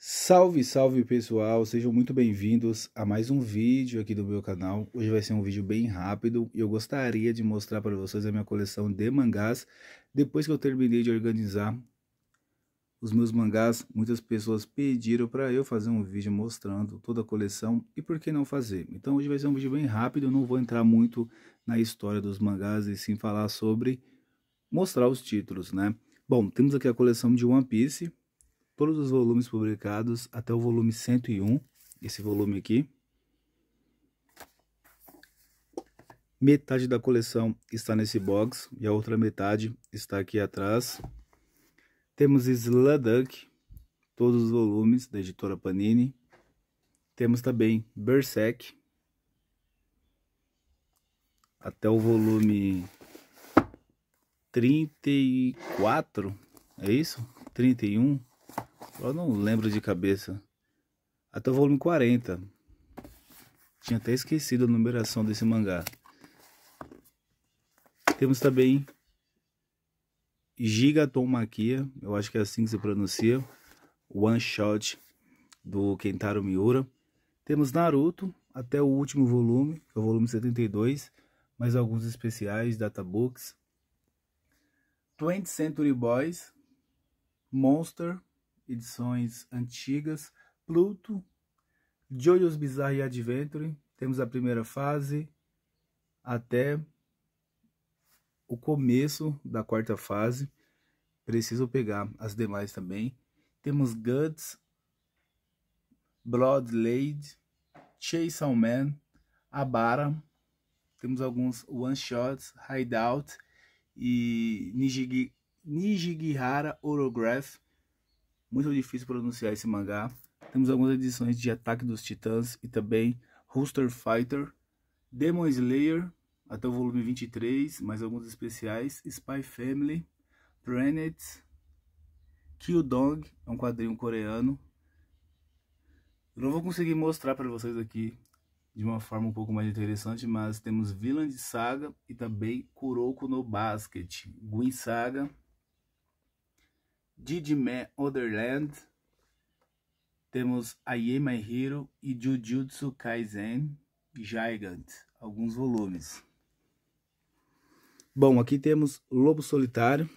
Salve, salve pessoal, sejam muito bem-vindos a mais um vídeo aqui do meu canal. Hoje vai ser um vídeo bem rápido e eu gostaria de mostrar para vocês a minha coleção de mangás. Depois que eu terminei de organizar os meus mangás, muitas pessoas pediram para eu fazer um vídeo mostrando toda a coleção e por que não fazer. Então hoje vai ser um vídeo bem rápido, eu não vou entrar muito na história dos mangás e sim falar sobre mostrar os títulos, né? Bom, temos aqui a coleção de One Piece, todos os volumes publicados até o volume 101, esse volume aqui. Metade da coleção está nesse box e a outra metade está aqui atrás. Temos Sladuck, todos os volumes da editora Panini. Temos também Berserk, até o volume 34, é isso? 31, eu não lembro de cabeça. Até o volume 40. Tinha até esquecido a numeração desse mangá. Temos também Gigaton Maquia, eu acho que é assim que se pronuncia. One Shot do Kentaro Miura. Temos Naruto até o último volume, que é o volume 72, mais alguns especiais, databooks. 20th Century Boys, Monster, edições antigas, Pluto, Joyous Bizarre Adventure, temos a primeira fase até o começo da quarta fase. Preciso pegar as demais também. Temos Guts, Bloodlade, Chase on Man, Abara. Temos alguns one-shots, Hideout e Nijigi, Nijigihara Orograph muito difícil pronunciar esse mangá. Temos algumas edições de Ataque dos Titãs e também Rooster Fighter, Demon Slayer, até o volume 23, mais alguns especiais, Spy Family, Planet, Kill Dog, é um quadrinho coreano. Eu não vou conseguir mostrar para vocês aqui de uma forma um pouco mais interessante, mas temos Villain de Saga e também Kuroko no Basket, Gwin Saga, Didime Otherland, temos Aie My Hero e Jujutsu Kaisen Gigant, alguns volumes. Bom, aqui temos Lobo Solitário,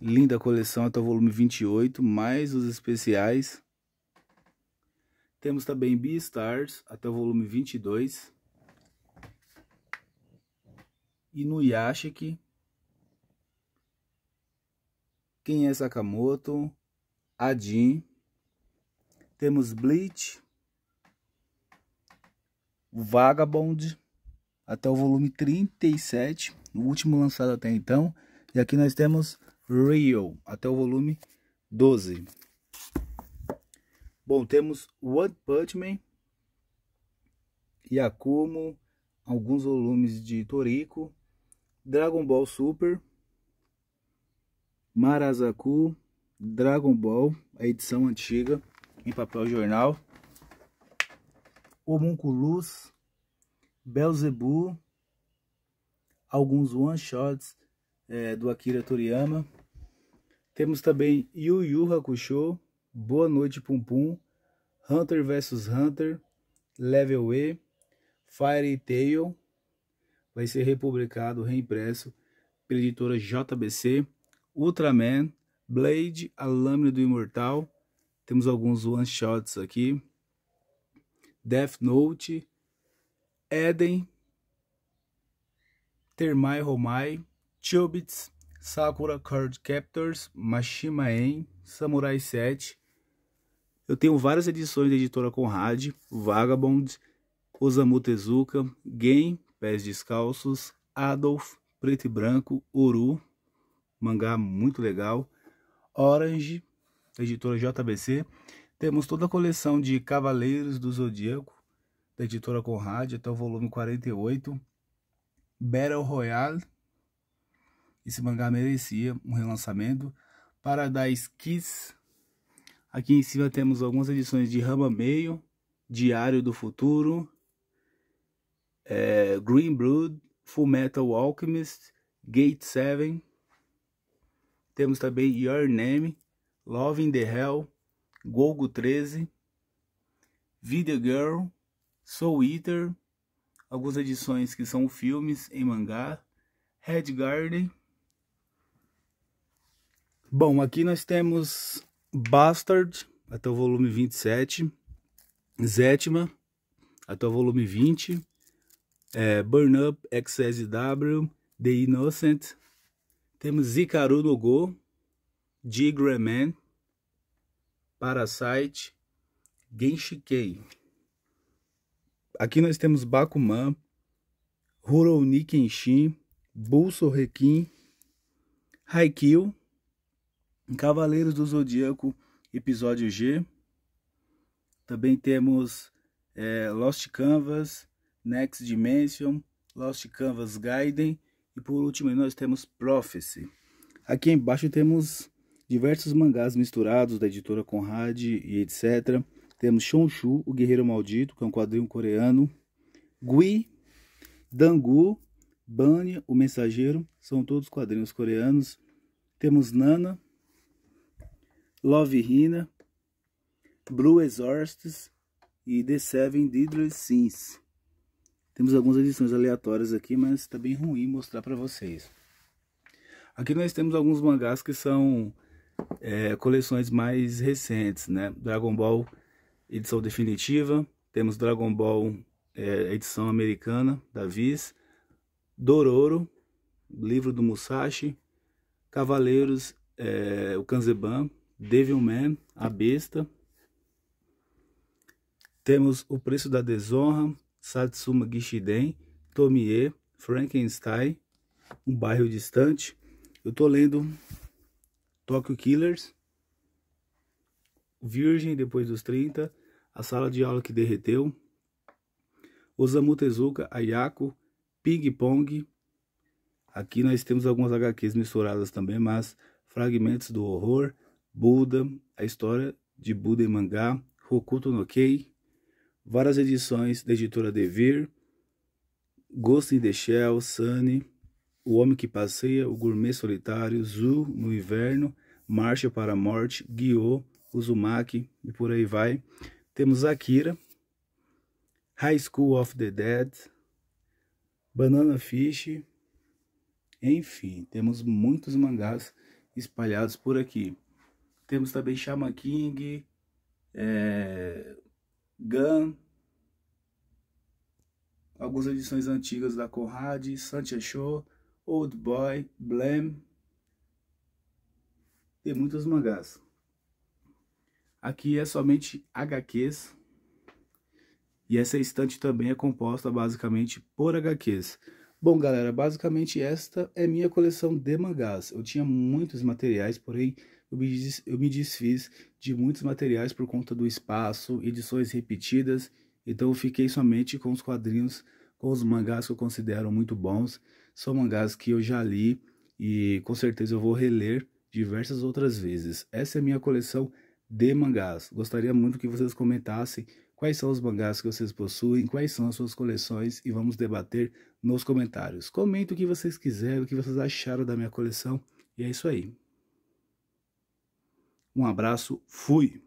linda coleção até o volume 28, mais os especiais. Temos também Beastars até o volume 22. E no Yashiki, quem é Sakamoto, Adin, temos Bleach, Vagabond, até o volume 37, o último lançado até então. E aqui nós temos Rio, até o volume 12. Bom, temos One Punch Man, Yakumo, alguns volumes de Toriko, Dragon Ball Super, Marazaku, Dragon Ball, a edição antiga, em papel jornal, Homunculus, Belzebu, alguns one-shots é, do Akira Toriyama. Temos também Yu Yu Hakusho, Boa Noite Pum Pum, Hunter vs Hunter, Level E, Fire Tail, vai ser republicado, reimpresso pela editora JBC. Ultraman, Blade, A Lâmina do Imortal, temos alguns one-shots aqui, Death Note, Eden, Termai Romai, Chobits, Sakura Card Captors, Mashima En, Samurai 7. Eu tenho várias edições da editora Conrad, Vagabond, Osamu Tezuka, Game, Pés Descalços, Adolf, Preto e Branco, Uru, mangá muito legal. Orange, editora JBC. Temos toda a coleção de Cavaleiros do Zodíaco, da editora Conrad, até o volume 48. Battle Royale, esse mangá merecia um relançamento. Paradise Kiss. Aqui em cima temos algumas edições de Rama Meio, Diário do Futuro, é, Green Blood, Full Metal Alchemist, Gate 7, temos também Your Name, Love in the Hell, Golgo 13, Video Girl, Soul Eater, algumas edições que são filmes em mangá, Red Garden. Bom, aqui nós temos Bastard, até o volume 27, Zétima, até o volume 20, é, eh, Burn Up, XSW, The Innocent, temos Ikaru no Go, Digraman, Parasite, Genshikei. Aqui nós temos Bakuman, Rurouni Kenshin, Bulso Rekin, Haikyuu, Cavaleiros do Zodíaco, episódio G. Também temos é, Lost Canvas, Next Dimension, Lost Canvas Gaiden e por último nós temos Prophecy. Aqui embaixo temos diversos mangás misturados da editora Conrad e etc. Temos Shonshu, O Guerreiro Maldito, que é um quadrinho coreano. Gui, Dangu, Banya, O Mensageiro, são todos quadrinhos coreanos. Temos Nana, Love Hina, Blue Exorcist e The Seven Deadly Sins. Temos algumas edições aleatórias aqui, mas está bem ruim mostrar para vocês. Aqui nós temos alguns mangás que são é, coleções mais recentes, né? Dragon Ball edição definitiva, temos Dragon Ball é, edição americana da Viz, Dororo, livro do Musashi, Cavaleiros, é, o Kanzeban, Devilman, a Besta. Temos o preço da desonra, Satsuma Gishiden, Tomie, Frankenstein, Um Bairro Distante. Eu tô lendo Tokyo Killers, Virgem Depois dos 30, A Sala de Aula que Derreteu, Osamu Tezuka, Ayako, Ping Pong. Aqui nós temos algumas HQs misturadas também, mas Fragmentos do Horror, Buda, A História de Buda e Mangá, Hokuto no Kei, várias edições da editora Devir, Ghost in the Shell, Sunny, O Homem que Passeia, O Gourmet Solitário, Zoo no Inverno, Marcha para a Morte, Guiô, Uzumaki e por aí vai. Temos Akira, High School of the Dead, Banana Fish, enfim, temos muitos mangás espalhados por aqui. Temos também Shaman King, é, Gun, algumas edições antigas da Conrad, Santia Show, Old Boy, Blam. Tem muitos mangás. Aqui é somente HQs. E essa estante também é composta basicamente por HQs. Bom, galera, basicamente esta é minha coleção de mangás. Eu tinha muitos materiais, porém eu me, des eu me desfiz de muitos materiais por conta do espaço, edições repetidas, então eu fiquei somente com os quadrinhos, com os mangás que eu considero muito bons. São mangás que eu já li e com certeza eu vou reler diversas outras vezes. Essa é minha coleção de mangás. Gostaria muito que vocês comentassem quais são os mangás que vocês possuem, quais são as suas coleções e vamos debater nos comentários. Comenta o que vocês quiserem, o que vocês acharam da minha coleção e é isso aí. Um abraço, fui!